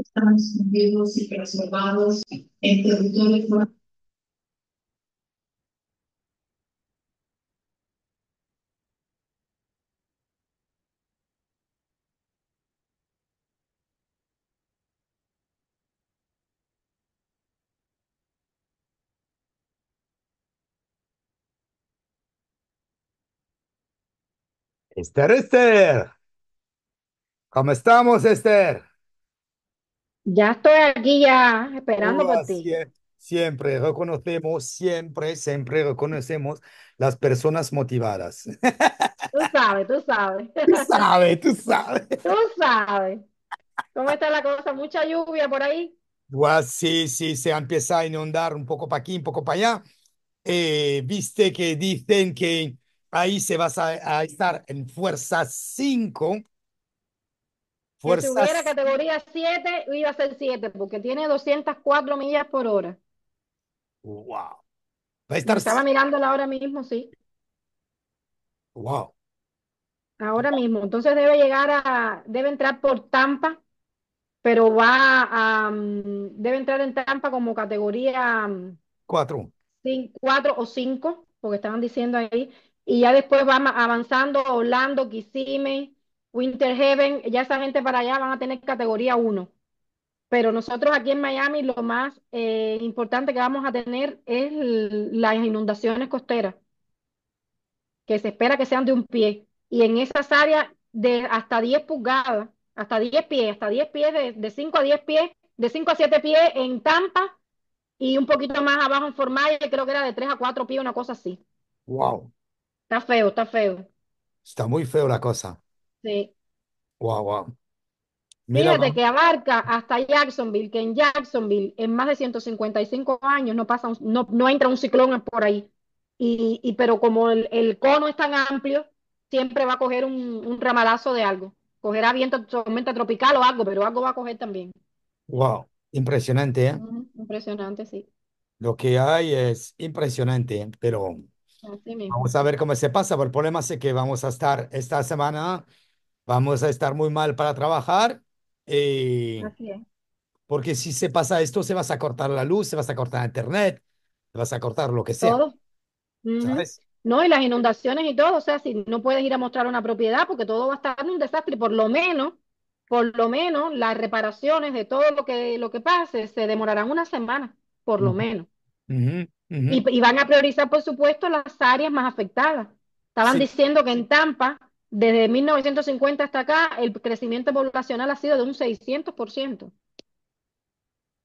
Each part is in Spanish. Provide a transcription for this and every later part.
están escondidos y preservados en territorio Esther, Esther. ¿Cómo estamos, Esther? Ya estoy aquí ya esperando por ti. Siempre reconocemos, siempre, siempre reconocemos las personas motivadas. Tú sabes, tú sabes. Tú sabes, tú sabes. Tú sabes. ¿Cómo está la cosa? ¿Mucha lluvia por ahí? sí, sí, se empieza a inundar un poco para aquí, un poco para allá. Eh, viste que dicen que ahí se va a, a estar en fuerza 5 si hubiera categoría 7, iba a ser 7, porque tiene 204 millas por hora. ¡Wow! estar... estaba mirándola ahora mismo, sí. ¡Wow! Ahora mismo. Entonces debe llegar a. Debe entrar por Tampa, pero va a. Mm, debe entrar en Tampa como categoría. 4. Mm, 4 o 5, porque estaban diciendo ahí. Y ya después va avanzando Orlando, Quisime. Winter Heaven, ya esa gente para allá van a tener categoría 1. Pero nosotros aquí en Miami lo más eh, importante que vamos a tener es las inundaciones costeras, que se espera que sean de un pie. Y en esas áreas de hasta 10 pulgadas, hasta 10 pies, hasta 10 pies, de, de 5 a 10 pies, de 5 a 7 pies en Tampa y un poquito más abajo en Formaya, creo que era de 3 a 4 pies, una cosa así. Wow. Está feo, está feo. Está muy feo la cosa. Sí. Wow, wow. Mira, Fíjate que abarca hasta Jacksonville, que en Jacksonville en más de 155 años no pasa, un- no, entra un ciclón por ahí. Y, pero como el, cono es tan amplio, siempre va a coger un, un ramalazo de algo. Cogerá viento, tormenta tropical o algo, pero algo va a coger también. wow. Impresionante, ¿eh? Impresionante, sí. Lo que hay es impresionante, ¿eh? pero vamos a ver cómo se pasa. Pero el problema es que vamos a estar esta semana vamos a estar muy mal para trabajar. Eh, porque si se pasa esto, se vas a cortar la luz, se vas a cortar internet, se vas a cortar lo que sea. No, y las inundaciones y todo, o sea, si no puedes ir a mostrar una propiedad porque todo va a estar en un desastre, por lo menos, por lo menos las reparaciones de todo lo que, lo que pase se demorarán una semana, por lo menos. Y, van a priorizar, por supuesto, las áreas más afectadas. Estaban diciendo que en Tampa desde 1950 hasta acá, el crecimiento poblacional ha sido de un 600%.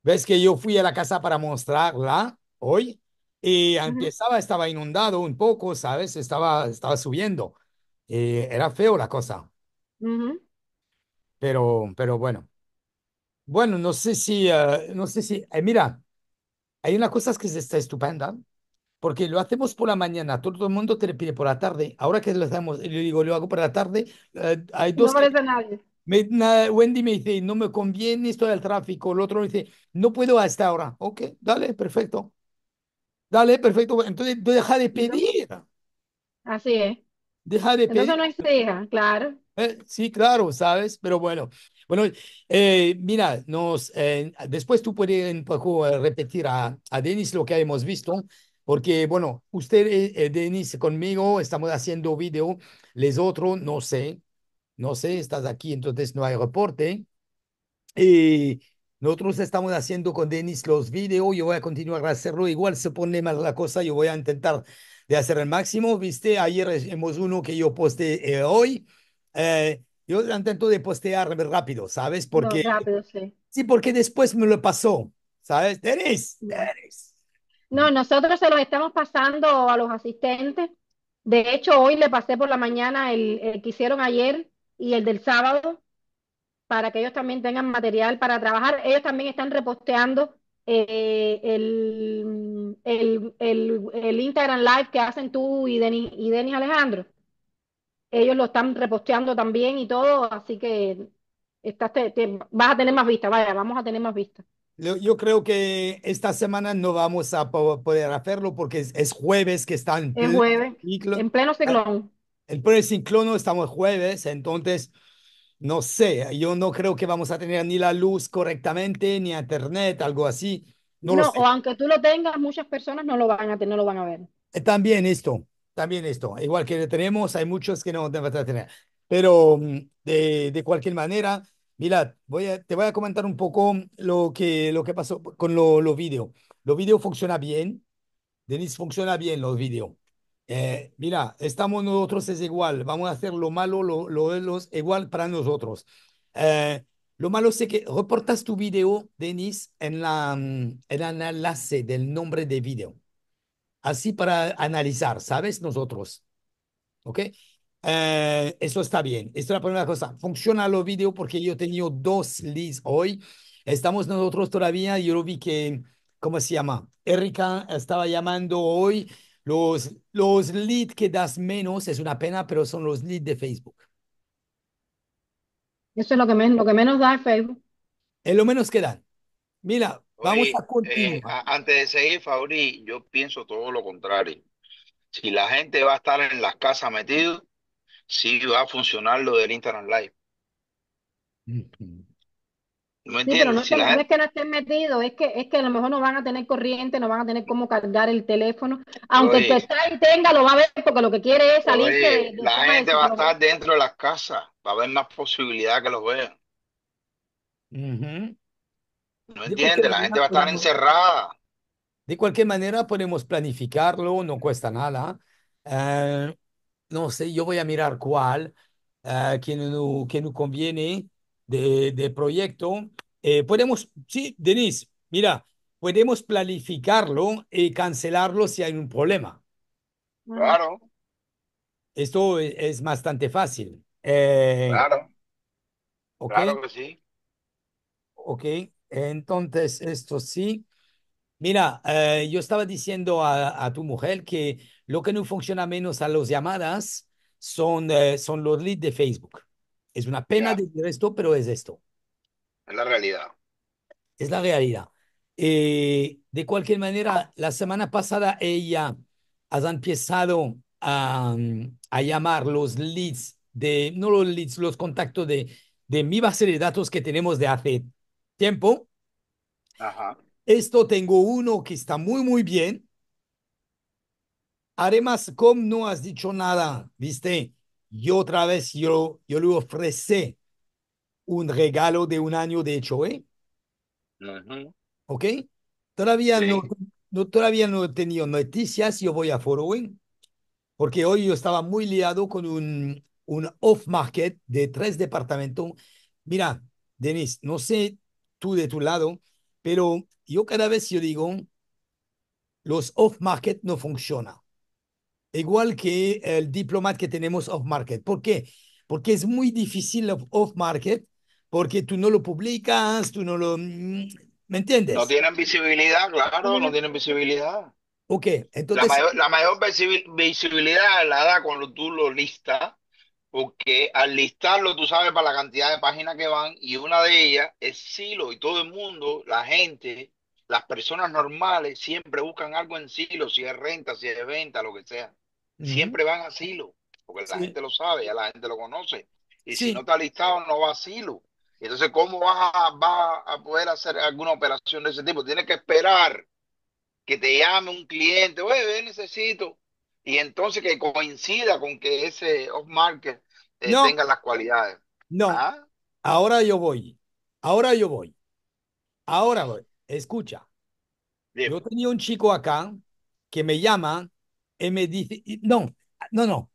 ¿Ves que yo fui a la casa para mostrarla hoy? Y empezaba, estaba inundado un poco, ¿sabes? Estaba, estaba subiendo. Eh, era feo la cosa. Pero, pero bueno. Bueno, no sé si, eh, no sé si, eh, mira, hay una cosa que está estupenda porque lo hacemos por la mañana, todo el mundo te pide por la tarde, ahora que lo hacemos, yo digo, lo hago por la tarde, eh, hay dos... No a nadie. Me, Wendy me dice, no me conviene, esto del tráfico, el otro me dice, no puedo hasta ahora, ok, dale, perfecto, dale, perfecto, entonces deja de pedir. Así es. Deja de entonces pedir. no exija, claro. Eh, sí, claro, sabes, pero bueno. Bueno, eh, mira, nos, después tú puedes un poco pues, repetir a, a Denis lo que hemos visto, porque bueno, usted, eh, eh, Denis conmigo estamos haciendo video, les otros no sé, no sé, estás aquí, entonces no hay reporte. Y eh, nosotros estamos haciendo con Denis los videos, yo voy a continuar a hacerlo, igual se pone mal la cosa, yo voy a intentar de hacer el máximo, viste, ayer hemos uno que yo posté hoy, eh, yo intento de postear rápido, ¿sabes? Porque, sí. porque después me lo pasó, ¿sabes? Denis, Denis no, nosotros se los estamos pasando a los asistentes. De hecho, hoy le pasé por la mañana el, que hicieron ayer y el del sábado para que ellos también tengan material para trabajar. Ellos también están reposteando eh, el, Instagram Live que hacen tú y Denis, y Alejandro. Ellos lo están reposteando también y todo, así que estás, vas a tener más vista, vaya, vamos a tener más vista. Yo creo que esta semana no vamos a poder hacerlo porque es, jueves que está en pleno, jueves, en pleno ah, ciclón. En pleno ciclón estamos jueves, entonces no sé, yo no creo que vamos a tener ni la luz correctamente, ni internet, algo así. No, o aunque tú lo tengas, muchas personas no lo van a tener, lo van a ver. Eh, también esto, también esto. Igual que lo tenemos, hay muchos que no van a tener. Pero mm, de, de cualquier manera, Mira, voy a, te voy a comentar un poco lo que, lo que pasó con los lo vídeos. Los vídeos funcionan bien. Denis funciona bien los vídeos. Eh, mira, estamos nosotros es igual. Vamos a hacer lo malo, lo, lo, los igual para nosotros. Eh, lo malo es que reportas tu video, Denis, en, la, mm, en el enlace del nombre de vídeo Así para analizar, ¿sabes? Nosotros. ¿Ok? Eh, eso está bien. Esto es la primera cosa. Funciona los vídeos porque yo he tenido dos leads hoy. Estamos nosotros todavía. Yo vi que, ¿cómo se llama? Erika estaba llamando hoy. Los, los leads que das menos es una pena, pero son los leads de Facebook. Eso es lo que, me, lo que menos da Facebook. Es lo menos que dan. Mira, vamos a continuar. Eh, antes de seguir, Fabri, yo pienso todo lo contrario. Si la gente va a estar en las casas metido, sí va a funcionar lo del Internet Live. No entiendo. pero no es, que, no es, que, estén metidos, es que, es que a lo mejor no van a tener corriente, no van a tener cómo cargar el teléfono. Aunque el que ahí tenga, lo va a ver porque lo que quiere es salir la gente va a estar dentro de las casas, va a haber más posibilidad que los vean. No entiende, la gente va a estar encerrada. De cualquier manera podemos planificarlo, no cuesta nada. ¿eh? Eh, no sé, yo voy a mirar cuál, uh, ah, que, nos conviene de, proyecto. Eh, podemos, sí, Denise, mira, podemos planificarlo y cancelarlo si hay un problema. Mm. Claro. Esto e, es bastante fácil. Eh, claro. Claro que sí. Ok, entonces esto sí. Mira, eh, yo estaba diciendo a, tu mujer que lo que no funciona menos a las llamadas son, eh, son los leads de Facebook. Es una pena decir esto, pero es esto. Es la realidad. Es la realidad. Eh, de cualquier manera, la semana pasada ella ha empezado a, llamar los leads de, no los leads, los contactos de, de mi base de datos que tenemos de hace tiempo. Ajá. Esto tengo uno que está muy, muy bien. Además, como no has dicho nada, viste, yo otra vez yo, yo le ofrecí un regalo de un año de hecho, ¿eh? ¿Ok? Todavía no, no, todavía no he tenido noticias, yo voy a following. porque hoy yo estaba muy liado con un, un off-market de tres departamentos. Mira, Denis, no sé tú de tu lado, pero yo cada vez yo digo, los off-market no funcionan. Igual que el diplomat que tenemos off-market. ¿Por qué? Porque es muy difícil off-market, porque tú no lo publicas, tú no lo... Mm, ¿Me entiendes? No tienen visibilidad, claro, no tienen visibilidad. Ok, entonces... la mayor visibilidad la da cuando tú lo listas porque al listarlo, tú sabes, para la cantidad de páginas que van, y una de ellas es Silo, y todo el mundo, la gente, las personas normales, siempre buscan algo en Silo, si es renta, si es venta, lo que sea. Siempre van a Silo, porque la gente lo sabe, ya la gente lo conoce. Y si no está listado, no va a Silo. Entonces, ¿cómo vas a, vas a poder hacer alguna operación de ese tipo? Tienes que esperar que te llame un cliente, oye, necesito y entonces que coincida con que ese off-market eh, tenga las cualidades. No, ah. ahora yo voy, ahora yo voy, ahora voy, escucha. Yo tenía un chico acá que me llama y me dice, no, no, no,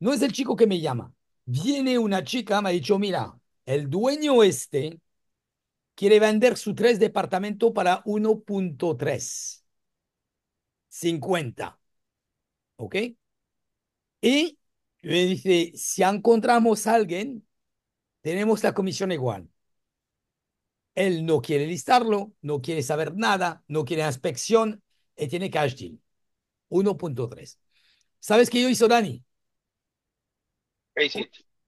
no es el chico que me llama. Viene una chica, me ha dicho, mira, el dueño este quiere vender su tres departamentos para 1.3. 50. ¿Ok? Y me dice, si encontramos a alguien, tenemos la comisión igual. Él no quiere listarlo, no quiere saber nada, no quiere inspección y tiene cash deal. 1.3. ¿Sabes qué yo hice Dani?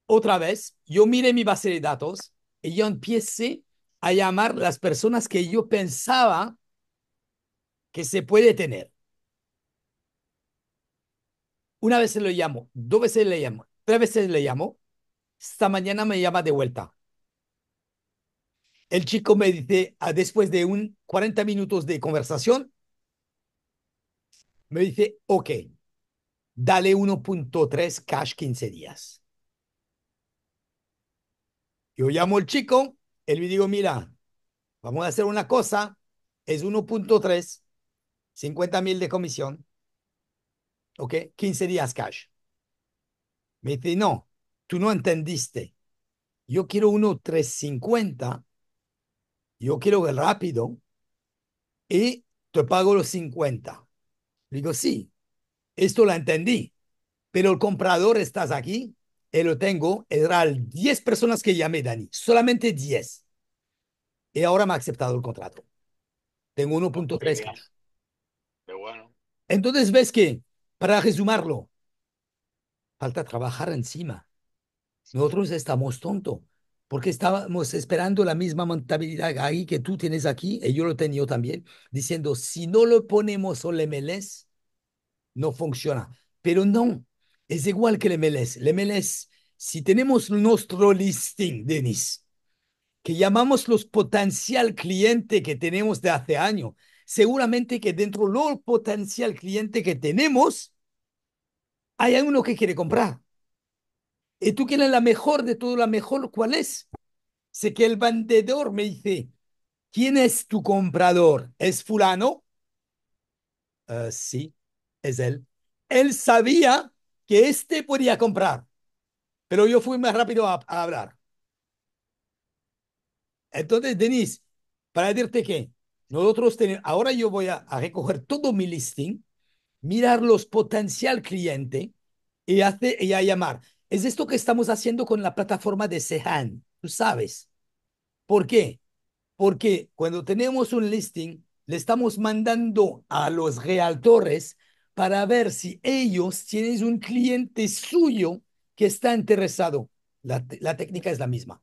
Otra vez, yo miré mi base de datos y yo empecé a llamar las personas que yo pensaba que se puede tener. Una vez se llamo, dos veces le llamo, tres veces le llamo. Esta mañana me llama de vuelta. El chico me dice, ah, después de un 40 minutos de conversación, me dice, ok, dale 1.3 cash 15 días. Yo llamo al chico, él me digo, mira, vamos a hacer una cosa, es 1.3, 50 mil de comisión. ¿ok? 15 días cash. Me dice, no, tú no entendiste. Yo quiero uno 350, yo quiero rápido y te pago los 50. Le digo, sí, esto lo entendí, pero el comprador estás aquí, y eh, lo tengo, Eran 10 personas que llamé, Dani, solamente 10. Y ahora me ha aceptado el contrato. Tengo 1.3 cash. Qué bueno. Entonces ves que para resumarlo, falta trabajar encima. Nosotros estamos tontos porque estábamos esperando la misma montabilidad ahí que tú tienes aquí, y yo lo tenía también, diciendo, si no lo ponemos el MLS, no funciona. Pero no, es igual que el MLS. El MLS, si tenemos nuestro listing, Denis, que llamamos los potencial clientes que tenemos de hace años, seguramente que dentro del potencial cliente que tenemos, hay alguno que quiere comprar. Y tú quieres la mejor de todo, la mejor, ¿cuál es? Sé que el vendedor me dice, ¿quién es tu comprador? ¿Es fulano? Eh, sí, es él. Él sabía que este podía comprar, pero yo fui más rápido a, a hablar. Entonces, Denis, para decirte que nosotros tenemos, ahora yo voy a, recoger todo mi listing, mirar los potencial cliente y, hace, y a llamar. Es esto que estamos haciendo con la plataforma de Sehan, tú sabes. ¿Por qué? Porque cuando tenemos un listing, le estamos mandando a los realtores para ver si ellos tienen un cliente suyo que está interesado. La, la técnica es la misma.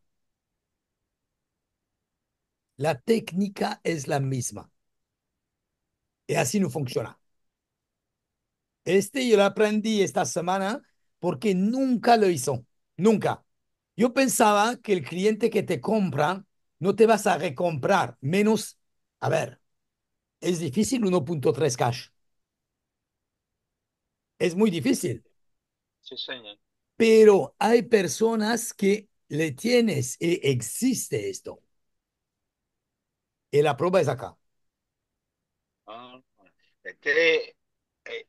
La técnica es la misma. Y así no funciona. Este yo lo aprendí esta semana porque nunca lo hizo. Nunca. Yo pensaba que el cliente que te compra no te vas a recomprar, menos, a ver, es difícil 1.3 cash. Es muy difícil. Sí, señor. Pero hay personas que le tienes y eh, existe esto. Y la prueba es acá. este,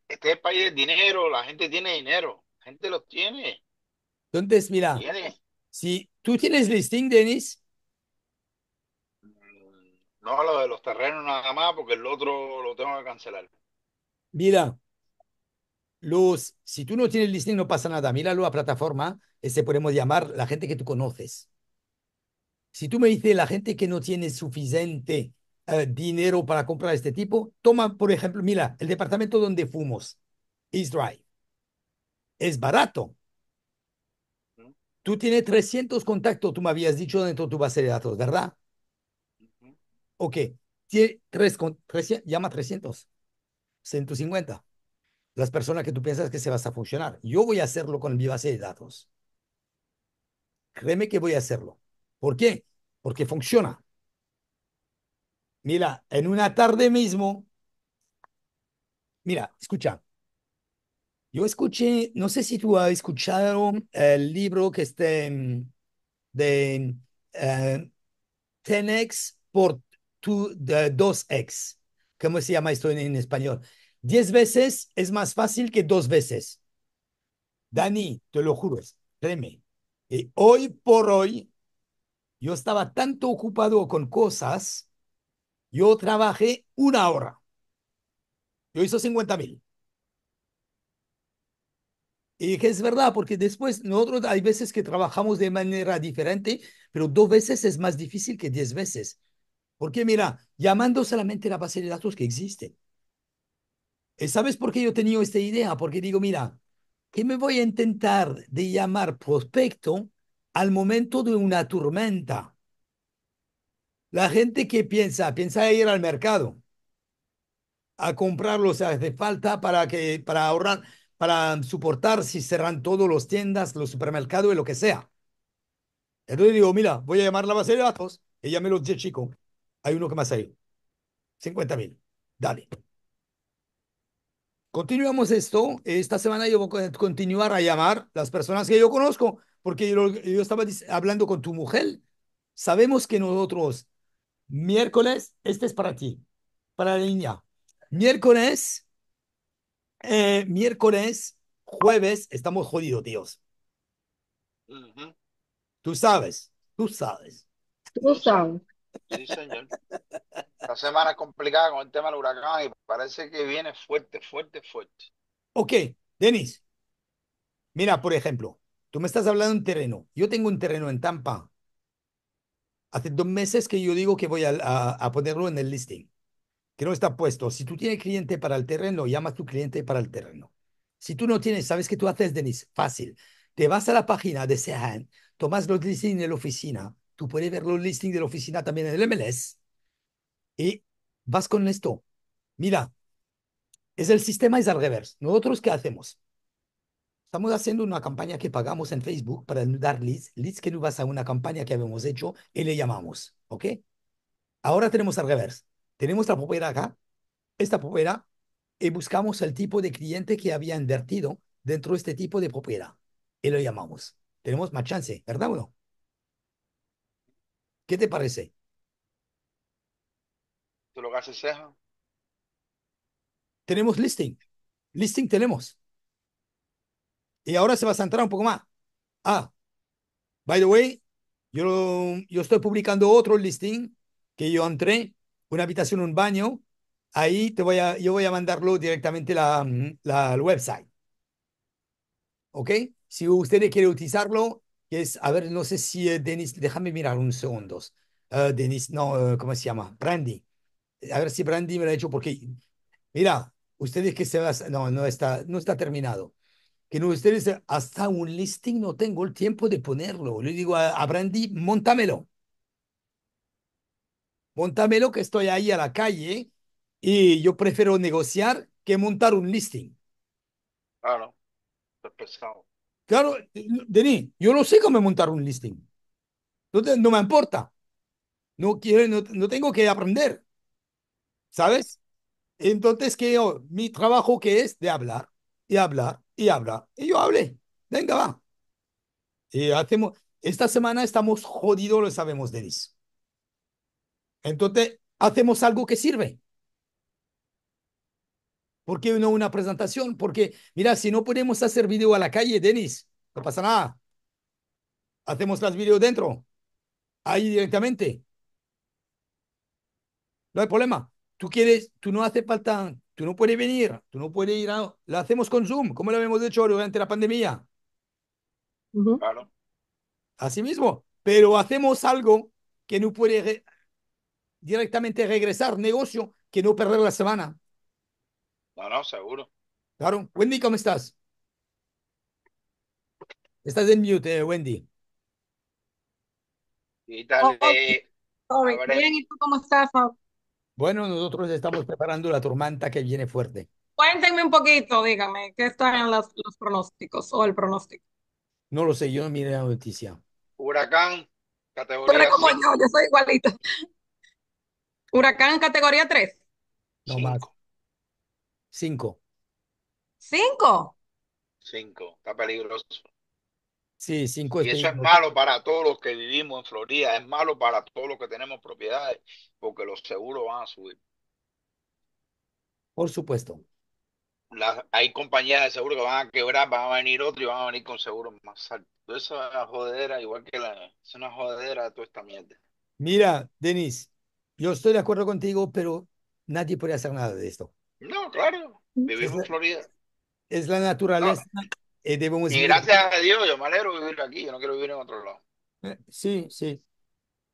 este país del dinero, la gente tiene dinero, la gente lo tiene. Entonces, mira, si tú tienes listing, Denis. Mm, no, lo de los terrenos nada más, porque el otro lo tengo que cancelar. Mira, los, si tú no tienes listing, no pasa nada. Míralo a plataforma, ese podemos llamar la gente que tú conoces. Si tú me dices la gente que no tiene suficiente eh, dinero para comprar este tipo, toma, por ejemplo, mira, el departamento donde fuimos, East Drive, es barato. Tú tienes 300 contactos, tú me habías dicho dentro de tu base de datos, ¿verdad? Ok, llama 300, 150 las personas que tú piensas que se vas a funcionar. Yo voy a hacerlo con mi base de datos. Créeme que voy a hacerlo. ¿Por qué? porque funciona. Mira, en una tarde mismo, mira, escucha. Yo escuché, no sé si tú has escuchado el libro que esté de eh, 10x por tu, de 2x. ¿Cómo se llama esto en, español? 10 veces es más fácil que dos veces. Dani, te lo juro, créeme. Y hoy por hoy, yo estaba tanto ocupado con cosas, yo trabajé una hora. Yo hice 50 mil. Y que es verdad, porque después nosotros hay veces que trabajamos de manera diferente, pero dos veces es más difícil que diez veces. Porque mira, llamando solamente la base de datos que existe. Eh, ¿Sabes por qué yo tenía esta idea? Porque digo, mira, que me voy a intentar de llamar prospecto al momento de una tormenta. La gente que piensa, piensa ir al mercado a comprar los hace falta para que para ahorrar, para soportar si cerran todos los tiendas, los supermercados y lo que sea. Entonces digo, mira, voy a llamar la base de datos y me los 10 chicos. Hay uno que más hay. 50 mil. Dale. Continuamos esto. Esta semana yo voy a continuar a llamar las personas que yo conozco porque yo, estaba hablando con tu mujer, sabemos que nosotros, miércoles, este es para ti, para la niña. Miércoles, eh, miércoles, jueves, estamos jodidos, tíos. Tú sabes, tú sabes. Tú sabes. Sí, señor. La semana complicada con el tema del huracán y parece que viene fuerte, fuerte, fuerte. Ok, Denis. Mira, por ejemplo, Tú me estás hablando de un terreno. Yo tengo un terreno en Tampa. Hace dos meses que yo digo que voy a, ponerlo en el listing, que no está puesto. Si tú tienes cliente para el terreno, llamas a tu cliente para el terreno. Si tú no tienes, ¿sabes qué tú haces, Denis? Fácil. Te vas a la página de Sehan, tomas los listings de la oficina. Tú puedes ver los listings de la oficina también en el MLS. Y vas con esto. Mira, es el sistema es al revés. ¿Nosotros qué hacemos? Estamos haciendo una campaña que pagamos en Facebook para dar leads, leads que nos vas a una campaña que habíamos hecho y le llamamos, ¿ok? Ahora tenemos al revés. Tenemos la propiedad acá, esta propiedad, y buscamos el tipo de cliente que había invertido dentro de este tipo de propiedad y lo llamamos. Tenemos más chance, ¿verdad o no? ¿Qué te parece? ¿Te lo haces, Tenemos listing. Listing tenemos. Y ahora se va a centrar un poco más. Ah, by the way, yo, yo estoy publicando otro listing que yo entré, una habitación, un baño. Ahí te voy a, yo voy a mandarlo directamente la, la, website. ¿Ok? Si ustedes quieren utilizarlo, que es, a ver, no sé si eh, Dennis, déjame mirar unos segundos. Eh, Dennis, no, eh, ¿cómo se llama? Brandy. A ver si Brandy me lo ha hecho porque, mira, ustedes que se va, no, no está, no está terminado que no, ustedes hasta un listing no tengo el tiempo de ponerlo. Le digo a, Brandy, montámelo. Montámelo que estoy ahí a la calle y yo prefiero negociar que montar un listing. Claro, Claro, eh, Denis, yo no sé cómo montar un listing. no me importa. No, quiero, tengo que aprender. ¿Sabes? Entonces, que mi trabajo que es de hablar y hablar y habla. Y yo hable. venga, va. Y hacemos, esta semana estamos jodidos, lo sabemos, Denis. Entonces, hacemos algo que sirve. ¿Por qué no una presentación? Porque, mira, si no podemos hacer video a la calle, Denis, no pasa nada. Hacemos las videos dentro, ahí directamente. No hay problema. Tú quieres, tú no hace falta Tú no puedes venir, tú no puedes ir a... Lo hacemos con Zoom, como lo hemos hecho durante la pandemia. Claro. Así mismo. Pero hacemos algo que no puede directamente regresar, negocio, que no perder la semana. No, no, seguro. Claro. Wendy, ¿cómo estás? Estás en mute, eh, Wendy. tal, eh, cómo estás, bueno, nosotros estamos preparando la tormenta que viene fuerte. Cuéntenme un poquito, dígame, ¿qué están los, pronósticos o el pronóstico? No lo sé, yo no miré la noticia. Huracán, categoría 3. yo, soy igualito. Huracán, categoría 3. No marco. más. 5. ¿Cinco? ¿Cinco? Cinco, está peligroso. Sí, cinco y eso es malo para todos los que vivimos en Florida, es malo para todos los que tenemos propiedades, porque los seguros van a subir. Por supuesto. hay compañías de seguro que van a quebrar, van a venir otros y van a venir con seguros más altos. Esa es una jodera, igual que la, es una jodera de toda esta mierda. Mira, Denis, yo estoy de acuerdo contigo, pero nadie puede hacer nada de esto. No, claro, vivimos en Florida. es la naturaleza y gracias a Dios, yo me alegro de vivir aquí, yo no quiero vivir en otro lado. Eh, sí, sí.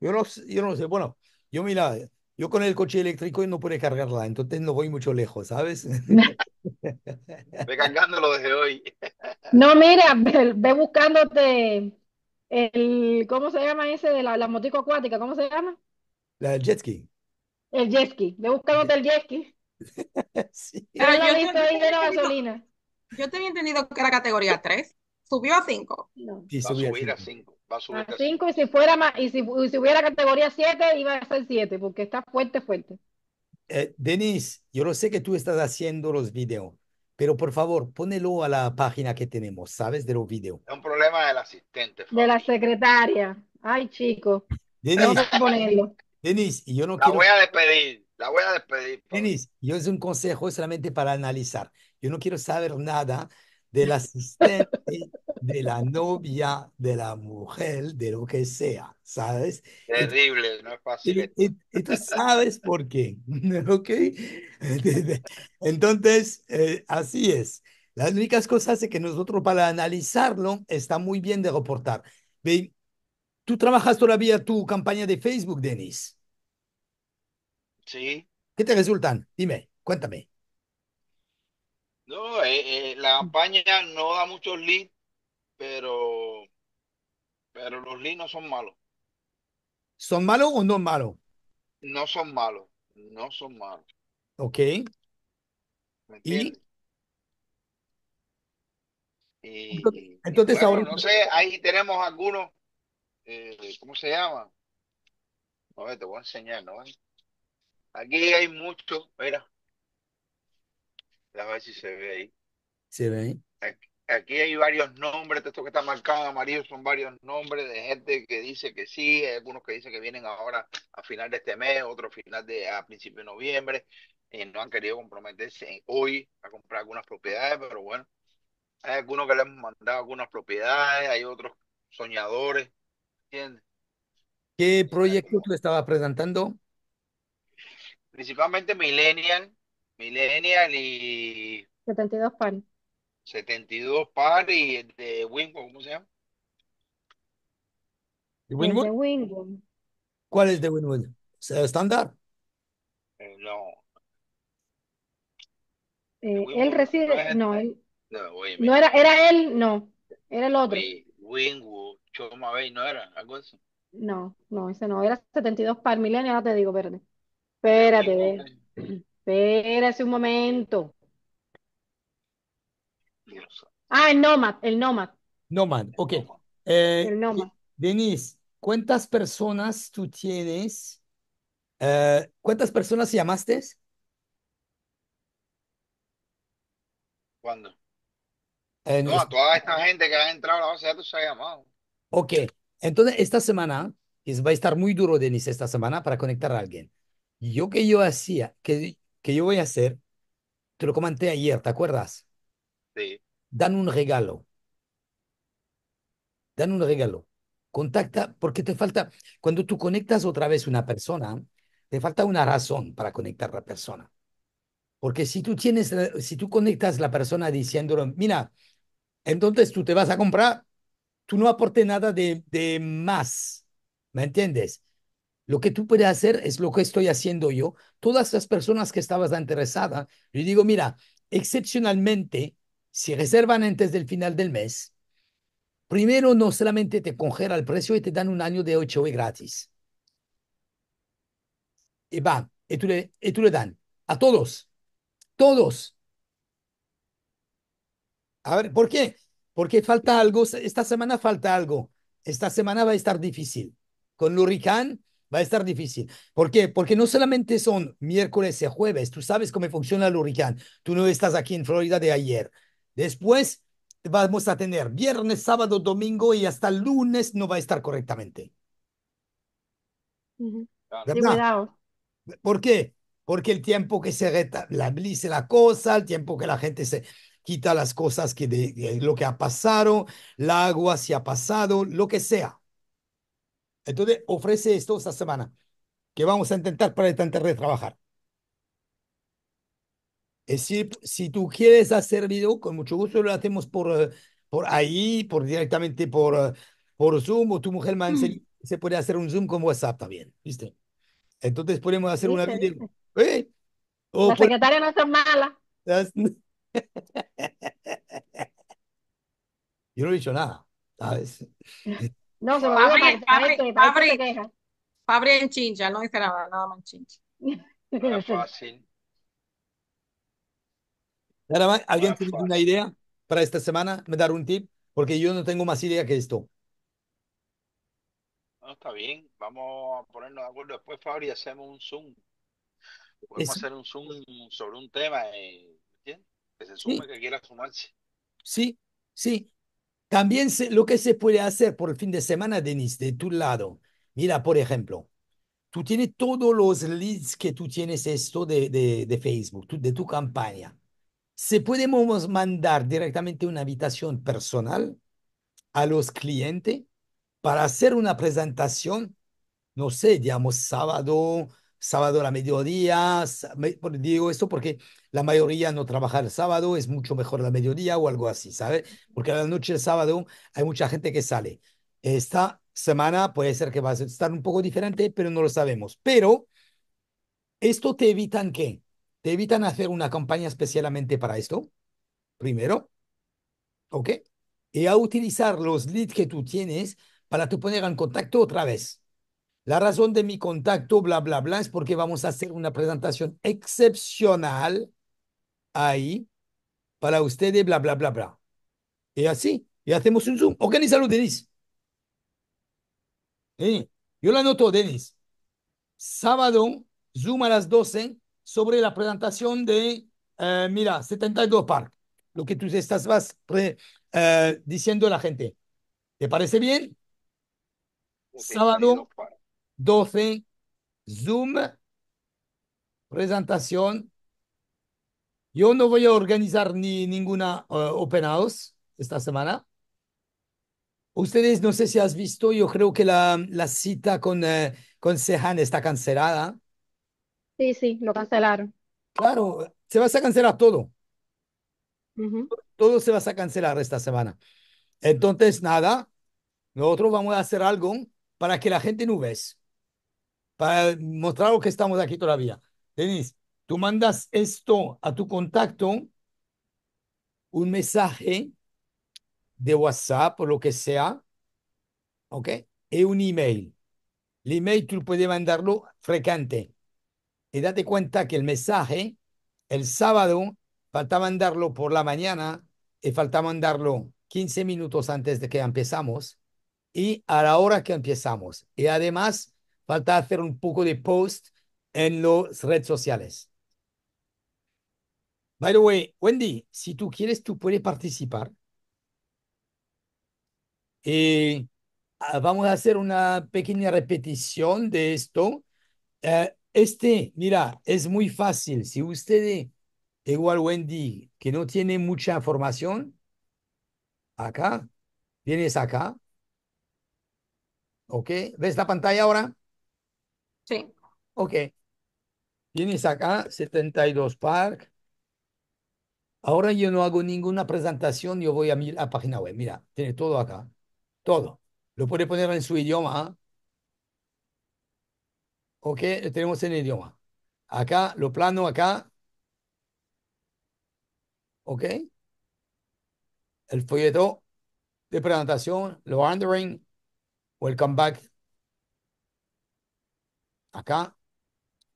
Yo no, yo no sé, bueno, yo mira, yo con el coche eléctrico no puedo cargarla, entonces no voy mucho lejos, ¿sabes? Recargándolo desde hoy. no, mira, ve, buscándote el, ¿cómo se llama ese de la, la motico acuática? ¿Cómo se llama? La jet ski. El jet ski, ve buscándote el jet ski. sí. Ah, Pero yo, de gasolina. Yo tenía entendido que era categoría 3. ¿Subió a 5? No. Sí, va a subir a 5. Va a subir a 5 y si fuera y si, hubiera categoría 7, iba a ser 7, porque está fuerte, fuerte. Eh, yo lo sé que tú estás haciendo los videos, pero por favor, ponelo a la página que tenemos, ¿sabes? De los videos. Es un problema del asistente. De la secretaria. Ay, chico. Denis, yo no la voy a despedir, la voy a despedir. Denis, yo es un consejo solamente para analizar. Yo no quiero saber nada del asistente, de la novia, de la mujer, de lo que sea, ¿sabes? Terrible, no es fácil. Y, tú sabes por qué, ¿ok? Entonces, eh, así es. Las únicas cosas es que nosotros para analizarlo está muy bien de reportar. ¿Ve? ¿Tú trabajas todavía tu campaña de Facebook, Denis? Sí. ¿Qué te resultan? Dime, cuéntame. No, eh, eh, la campaña no da muchos leads, pero, pero los leads no son malos. ¿Son malos o no malos? No son malos, no son malos. Ok. ¿Y? entonces, ahora... No sé, ahí tenemos algunos, eh, ¿cómo se llama? A ver, te voy a enseñar, ¿no? Aquí hay muchos, mira, a ver si se ve ahí. Se ve ahí. Aquí, hay varios nombres, esto que está marcado en amarillo son varios nombres de gente que dice que sí, hay algunos que dicen que vienen ahora a final de este mes, otros a final de, a principio de noviembre, no han querido comprometerse hoy a comprar algunas propiedades, pero bueno, hay algunos que le han mandado algunas propiedades, hay otros soñadores, ¿entiendes? ¿Qué proyecto tú estabas presentando? Principalmente Millennial, Millennial y... 72 par. 72 par y el de Wingwood, ¿cómo se llama? de Wingwood. ¿Cuál es de Winwood? ¿Estándar? Eh, no. Eh, él reside, este? no, él, no, no era, era él, no, era el otro. Oye, Choma Bay, no era, algo así. No, no, ese no, era 72 par, ahora te digo, verde. Espérate, ve. Espera un momento. Ah, el Nomad, el Nomad. Nomad, ok. el Nomad. Eh, Denise, ¿cuántas personas tú tienes? Eh, ¿Cuántas personas llamaste? ¿Cuándo? Eh, no, a toda esta gente que ha entrado a la base de datos se ha llamado. Ok, entonces esta semana va a estar muy duro, Denis, esta semana para conectar a alguien. Yo que yo hacía, que que yo voy a hacer, te lo comenté ayer, ¿te acuerdas? Sí. Dan un regalo. Dan un regalo. Contacta, porque te falta, cuando tú conectas otra vez una persona, te falta una razón para conectar a la persona. Porque si tú tienes, si tú conectas la persona diciéndolo mira, entonces tú te vas a comprar, tú no aportes nada de, de más, ¿me entiendes? Lo que tú puedes hacer es lo que estoy haciendo yo. Todas las personas que estabas interesadas, yo digo, mira, excepcionalmente, si reservan antes del final del mes, primero no solamente te congela el precio y te dan un año de 8 hoy e gratis. Y va, y tú, le, y tú le dan a todos, todos. A ver, ¿por qué? Porque falta algo, esta semana falta algo. Esta semana va a estar difícil. Con Luricán va a estar difícil. ¿Por qué? Porque no solamente son miércoles y jueves, tú sabes cómo funciona el huracán, tú no estás aquí en Florida de ayer. Después vamos a tener viernes, sábado, domingo y hasta lunes no va a estar correctamente. ¿Por qué? Porque el tiempo que se reta, la cosa, el tiempo que la gente se quita las cosas que de, lo que ha pasado, el agua se ha pasado, lo que sea. Entonces ofrece esto esta semana, que vamos a intentar para intentar trabajar. Es decir, si tú quieres hacer video, con mucho gusto lo hacemos por, eh, por ahí, por directamente por, eh, por Zoom, o tu mujer me mm. se puede hacer un Zoom con WhatsApp también, ¿viste? Entonces podemos hacer una video. ¿Eh? La secretaria no es mala. Yo no he dicho nada, ¿sabes? No, Fabri, Fabri, este, Fabri, en chincha, no dice nada, nada más en chincha. más, ¿alguien tiene una idea para esta semana? ¿Me dar un tip? Porque yo no tengo más idea que esto. No, está bien. Vamos a ponernos de acuerdo después, Fabri, hacemos un Zoom. Podemos hacer un Zoom sobre un tema. y. Eh, que se sume que quiera sumarse. Sí, sí. También lo que se puede hacer por el fin de semana, Denis, de tu lado. Mira, por ejemplo, tú tienes todos los leads que tú tienes esto de, Facebook, de tu campaña. Se podemos mandar directamente una habitación personal a los clientes para hacer una presentación, no sé, digamos, sábado sábado a la mediodía. Digo esto porque la mayoría no trabaja el sábado, es mucho mejor la mediodía o algo así, ¿sabes? Porque a la noche del sábado hay mucha gente que sale. Esta semana puede ser que va a estar un poco diferente, pero no lo sabemos. Pero esto te evitan qué? Te evitan hacer una campaña especialmente para esto, primero, ¿ok? Y a utilizar los leads que tú tienes para te poner en contacto otra vez. La razón de mi contacto, bla, bla, bla, es porque vamos a hacer una presentación excepcional ahí para ustedes, bla, bla, bla, bla. Y así, y hacemos un Zoom. Organízalo, Denis. ¿Eh? Yo la noto, Denis. Sábado, Zoom a las 12 sobre la presentación de, eh, mira, 72 Park. Lo que tú estás vas eh, diciendo a la gente. ¿Te parece bien? Sábado. 12, Zoom, presentación. Yo no voy a organizar ni ninguna eh, open house esta semana. Ustedes, no sé si has visto, yo creo que la, la cita con, eh, con Sehan está cancelada. Sí, sí, lo cancelaron. Claro, se va a cancelar todo. Todo se va a cancelar esta semana. Entonces, nada, nosotros vamos a hacer algo para que la gente no vea para mostraros que estamos aquí todavía. Denis, tú mandas esto a tu contacto, un mensaje de WhatsApp o lo que sea, ¿ok? Y un email. El email tú puedes mandarlo frecuente. Y date cuenta que el mensaje, el sábado, falta mandarlo por la mañana y falta mandarlo 15 minutos antes de que empezamos y a la hora que empezamos. Y además, falta hacer un poco de post en las redes sociales. By the way, Wendy, si tú quieres, tú puedes participar. Y eh, ah, vamos a hacer una pequeña repetición de esto. Eh, este, mira, es muy fácil. Si usted, igual Wendy, que no tiene mucha información, acá, vienes acá. ¿Ok? ¿Ves la pantalla ahora? Sí. Ok. Tienes acá 72 Park. Ahora yo no hago ninguna presentación, yo voy a mi página web. Mira, tiene todo acá. Todo. Lo puede poner en su idioma. ¿ah? Ok, lo tenemos en el idioma. Acá, lo plano acá. Ok. El folleto de presentación, lo rendering o el acá,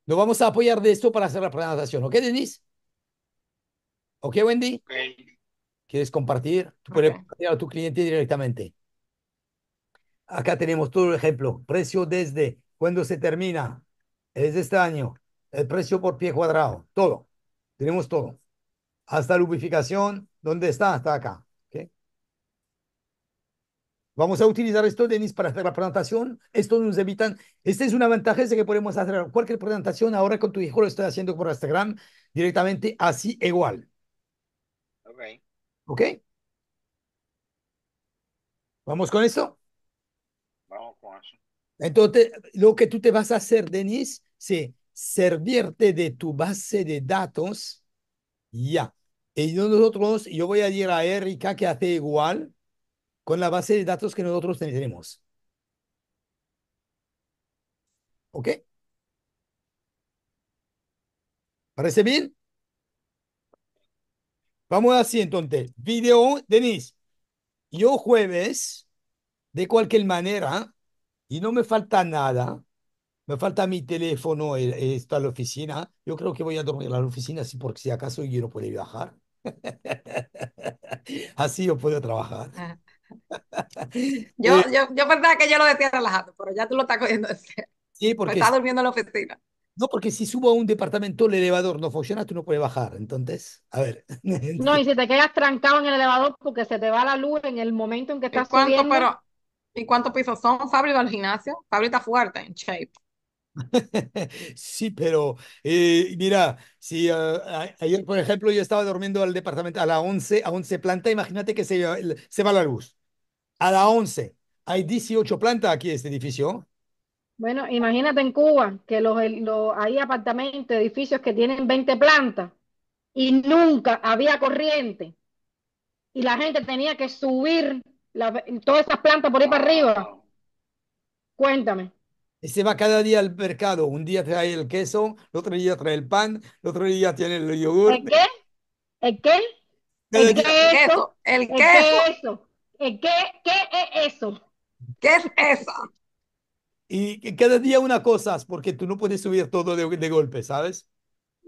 nos vamos a apoyar de esto para hacer la presentación. ¿Ok, Denise? ¿Ok, Wendy? ¿Quieres compartir? Tú puedes compartir a tu cliente directamente. Acá tenemos todo el ejemplo. Precio desde cuando se termina. Es este año. El precio por pie cuadrado. Todo. Tenemos todo. Hasta la ¿Dónde está? Hasta acá. Vamos a utilizar esto, Denis, para hacer la presentación. Esto nos evita. Esta es una ventaja de que podemos hacer cualquier presentación. Ahora con tu hijo lo estoy haciendo por Instagram directamente, así igual. Ok. ¿Vamos con esto? Vamos con eso. Entonces, lo que tú te vas a hacer, Denis, es servirte de tu base de datos ya. Y nosotros, yo voy a decir a Erika que hace igual con la base de datos que nosotros tenemos. ¿Ok? ¿Parece bien? Vamos así entonces. Video, Denis. Yo jueves, de cualquier manera, y no me falta nada, me falta mi teléfono, está en la oficina. Yo creo que voy a dormir en la oficina, así porque si acaso yo no puedo viajar. así yo puedo trabajar. Ah. yo, eh, yo, yo, pensaba que yo lo decía relajado, pero ya tú lo estás cogiendo Sí, porque... Me estás durmiendo en la oficina. No, porque si subo a un departamento, el elevador no funciona, tú no puedes bajar. Entonces, a ver. No, y si te quedas trancado en el elevador porque se te va la luz en el momento en que estás ¿Y subiendo? Pero, ¿Y cuántos pisos son? Fabri al gimnasio. Fabri está fuerte, en shape. sí, pero eh, mira, si eh, ayer, por ejemplo, yo estaba durmiendo al departamento a la 11, a 11 planta, imagínate que se, se va la luz a la 11. Hay 18 plantas aquí en este edificio. Bueno, imagínate en Cuba que los, hay apartamentos, edificios que tienen 20 plantas y nunca había corriente. Y la gente tenía que subir todas esas plantas por ahí para arriba. Cuéntame. Y se va cada día al mercado. Un día trae el queso, el otro día trae el pan, el otro día tiene el yogur. ¿El qué? ¿El qué? El queso. El queso. Eh, ¿Qué, ¿Qué es eso? ¿Qué es eso? Y cada día una cosa, porque tú no puedes subir todo de, golpe, ¿sabes?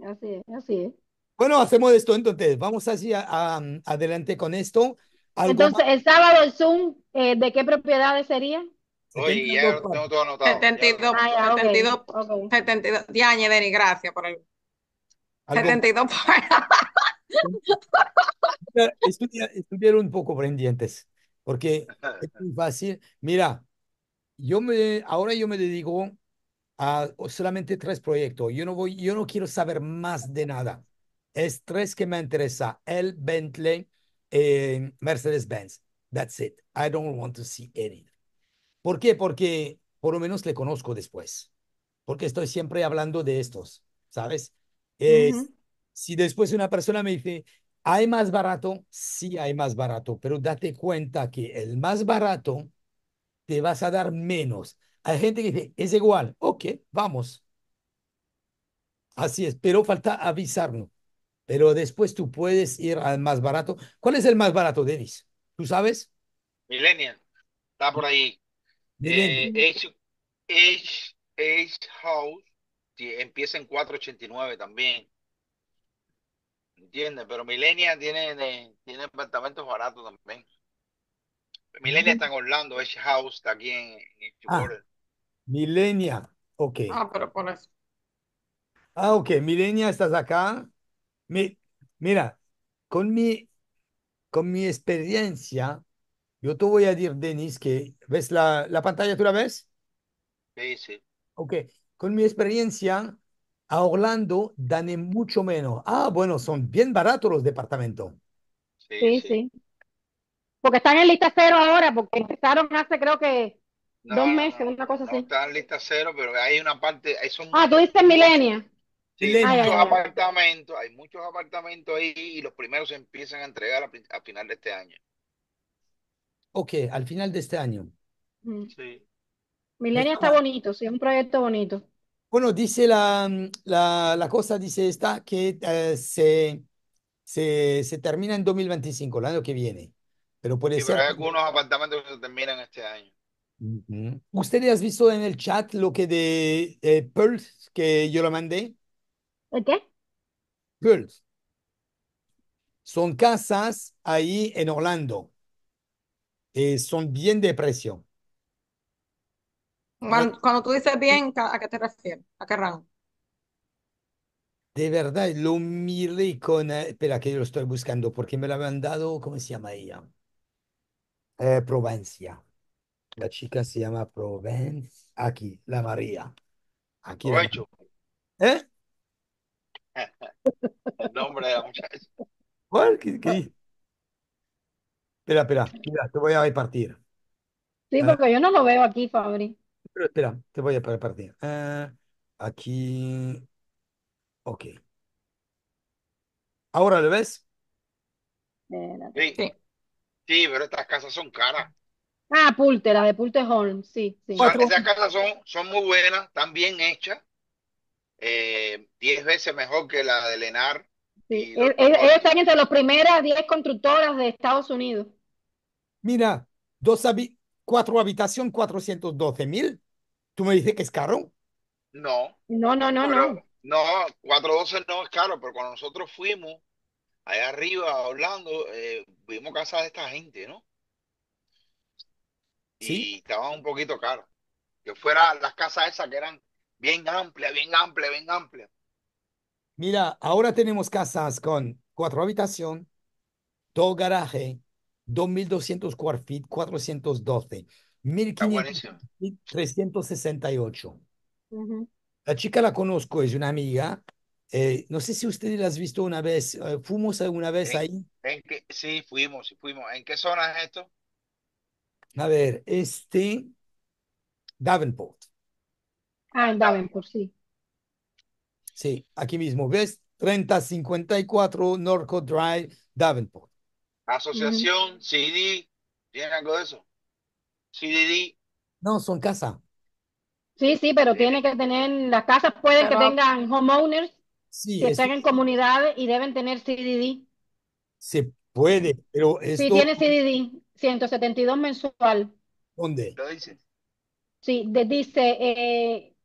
Así es, así es. Bueno, hacemos esto entonces. Vamos así adelante con esto. Entonces, el sábado el Zoom, eh, ¿de qué propiedades sería? Oye, ya tengo todo anotado. 72, 72, ah, ya, 72, 72, gracias por el... 72 Estuvieron un poco pendientes porque es muy fácil. Mira, yo me, ahora yo me dedico a solamente tres proyectos. Yo no, voy, yo no quiero saber más de nada. Es tres que me interesa. El Bentley, eh, Mercedes-Benz. That's it. I don't want to see anything. ¿Por qué? Porque por lo menos le conozco después. Porque estoy siempre hablando de estos, ¿sabes? Si después una persona me dice, ¿Hay más barato? Sí, hay más barato, pero date cuenta que el más barato te vas a dar menos. Hay gente que dice, es igual, ok, vamos. Así es, pero falta avisarnos. Pero después tú puedes ir al más barato. ¿Cuál es el más barato, Denis? ¿Tú sabes? Millennial, está por ahí. Eh, House empieza en 4.89 también. Entiende, pero Milenia tiene, tiene apartamentos baratos también. Milenia está en Orlando, House está aquí en, en ah, Milenia. Ok. Ah, pero por eso. Ah, ok. Milenia, estás acá. mira, con mi, con mi experiencia, yo te voy a decir, Denis, que ves la, la pantalla, ¿tú la ves? Sí, sí. Ok. Con mi experiencia a Orlando dan mucho menos. Ah, bueno, son bien baratos los departamentos. Sí, sí. Porque están en lista cero ahora, porque empezaron hace creo que dos meses, una cosa así. Están en lista cero, pero hay una parte. Hay ah, tú dices milenia. Sí, hay muchos apartamentos, hay muchos apartamentos ahí y los primeros se empiezan a entregar al final de este año. Ok, al final de este año. Sí. Milenia pues, está ah. bonito, sí, es un proyecto bonito. Bueno, dice la, la, cosa, dice esta, que eh, se, se, termina en 2025, el año que viene. Pero puede ser. Pero hay algunos apartamentos que se terminan este año. ¿Ustedes han visto en el chat lo que de eh, pearls que yo la mandé? ¿Qué? Pearls. Son casas ahí en Orlando. Eh, son bien de precio. Cuando, tú dices bien, ¿a qué te refieres? ¿A qué rango? De verdad, lo miré con... Eh, espera, que yo lo estoy buscando porque me la habían dado, ¿cómo se llama ella? Eh, Provencia. La chica se llama Provence. Aquí, la María. Aquí ¿Eh? El nombre de la muchacha. ¿Cuál? ¿Qué- Espera, espera. Mira, te voy a repartir. Sí, porque yo no lo veo aquí, Fabri. Pero espera, te voy a partir ah, aquí. Ok. ¿Ahora lo ves? Sí, Sí. pero estas casas son caras. Ah, Pulte, la de Pulte Holmes. sí, sí. estas casas son, muy buenas, están bien hechas, eh, diez veces mejor que la de Lenar e, e, están entre las primeras diez constructoras de Estados Unidos. Mira, dos habi- cuatro habitaciones, 412 mil. ¿Tú me dices que es caro? No. No, no, no, no. No, 412 no es caro, pero cuando nosotros fuimos allá arriba hablando, eh, vimos casas de esta gente, ¿no? ¿Sí? Y estaban un poquito caro. Que fuera las casas esas que eran bien amplias, bien amplias, bien amplias. Mira, ahora tenemos casas con cuatro habitaciones, dos garajes, 2.200 square feet, 412. 1500 y La chica la conozco, es una amiga. Eh, no sé si usted la ha visto una vez. Eh, ¿Fuimos alguna vez ahí? sí, fuimos, fuimos. ¿En qué zona es esto? A ver, este... Davenport. Ah, en Davenport, sí. Sí, aquí mismo, ¿ves? 3054 Norco Drive, Davenport. Asociación, CDD, ¿tienen algo de eso? CDD. No, son casas. Sí, sí, pero tiene que tener, las casas pueden que tengan homeowners, que estén en comunidades y deben tener CDD. Se puede, pero esto... Sí, tiene CDD, 172 mensual. ¿Dónde? Lo dice. Sí, dice, eh,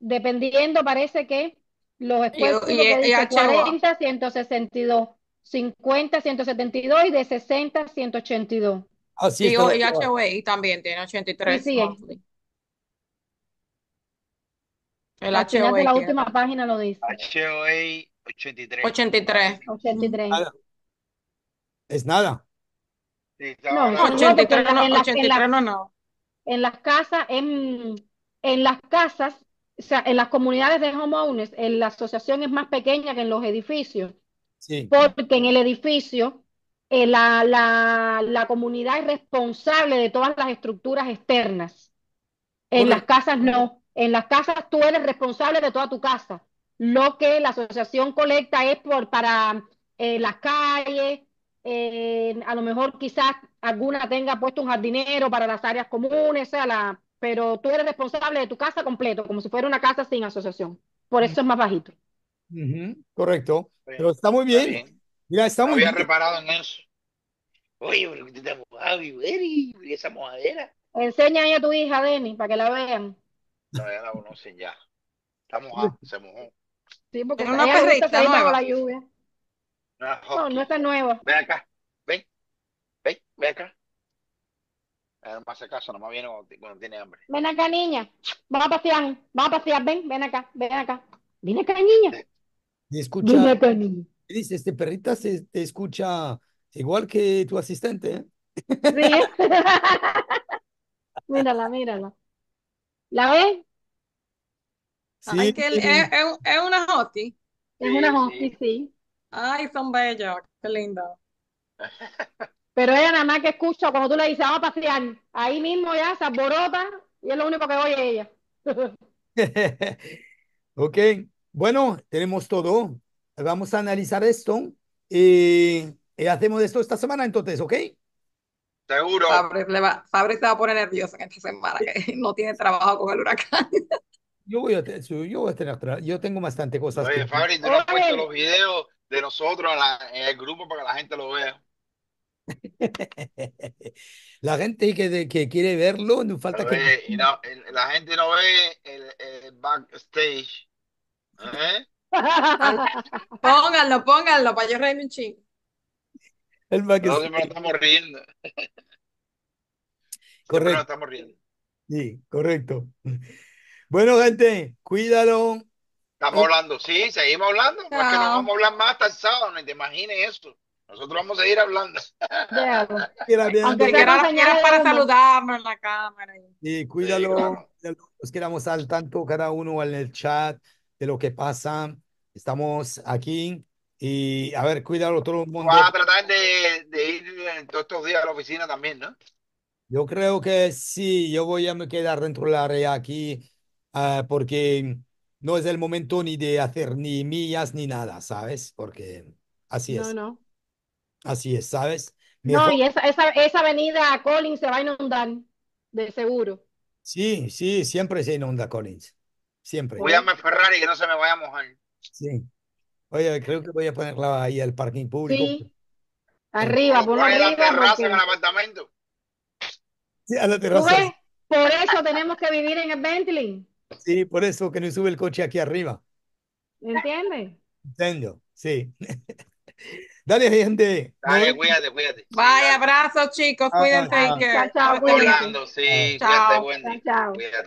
dependiendo parece que los esfuerzos y, 40, 162. 50, 172 y de 60, 182. y, y HOA e también tiene 83. Sí, sí. El HOA e la última página lo dice. HOA 83. 83. Es nada. no, no, 83 no, en, no, no. En las casas, en, las casas, o sea, en las comunidades de homeowners, en la asociación es más pequeña que en los edificios. Porque en el edificio eh, la, comunidad es responsable de todas las estructuras externas. En las casas no. En las casas tú eres responsable de toda tu casa. Lo que la asociación colecta es por, para eh, las calles, eh, a lo mejor quizás alguna tenga puesto un jardinero para las áreas comunes, la, pero tú eres responsable de tu casa completo, como si fuera una casa sin asociación. Por mm. eso es más bajito correcto. Pero está muy bien. Mira, está muy bien. reparado en eso. Oye, pero te ha mojado, y esa mojadera. Enseña a tu hija, Denny, para que la vean. No, ya la conocen ya. Está mojada, se mojó. Sí, porque no una perrita la lluvia. Ah, no, no, está nueva. Ven acá, ven, ven, ven acá. No me hace caso, nomás viene cuando tiene hambre. Ven acá, niña. Vamos a pasear, vamos a pasear, ven, ven acá, ven acá. Ven acá, niña. Te escucha. Dice, este perrita se, te escucha igual que tu asistente. ¿eh? Sí. mírala, mírala. ¿La ves? Sí. es, una hoti. Es una hoti, sí. Ay, son bellos, qué lindo. Pero ella nada más que escucha, cuando tú le dices, vamos a pasear, ahí mismo ya se borota y es lo único que oye ella. ok. Bueno, tenemos todo. Vamos a analizar esto y, hacemos esto esta semana entonces, ¿ok? Seguro. Fabre, a poner nervioso en esta semana, que no tiene trabajo con el huracán. Yo voy yo tengo bastante cosas. Oye, tú no has puesto los videos de nosotros en, el grupo para que la gente lo vea. la gente que, quiere verlo, no falta que. la gente no ve el backstage. ¿Eh? pónganlo, pónganlo, para yo reírme un chingo. El no, siempre estamos riendo. Correcto. estamos riendo. Sí, correcto. Bueno, gente, cuídalo. Estamos hablando, sí, seguimos hablando, porque no vamos a hablar más hasta el sábado, ni te imagines eso. Nosotros vamos a seguir hablando. aunque Aunque quieran señales para saludarnos en la cámara. Sí, cuídalo. nos claro. al tanto cada uno en el chat de lo que pasa. Estamos aquí y a ver, cuidado todo el mundo. a ah, tratar de, ir en todos estos días a la oficina también, ¿no? Yo creo que sí, yo voy a me quedar dentro de la área aquí ah, porque no es el momento ni de hacer ni millas ni nada, ¿sabes? Porque así es. No, no. Así es, ¿sabes? No, y esa, esa, esa avenida Collins se va a inundar, de seguro. Sí, sí, siempre se inunda Collins siempre. Voy a Cuídame Ferrari que no se me vaya a mojar. Sí. Oye, creo que voy a ponerla ahí al parking público. Sí. Arriba, por arriba. la en el apartamento. Sí, a la terraza. Por eso tenemos que vivir en el Bentley. Sí, por eso que no sube el coche aquí arriba. ¿Entiendes? Entiendo, sí. Dale, gente. Dale, cuídate, cuídate. Vaya, abrazos, chicos. Cuídense. Ah, ah, ah. Sí, chao, Cuídate.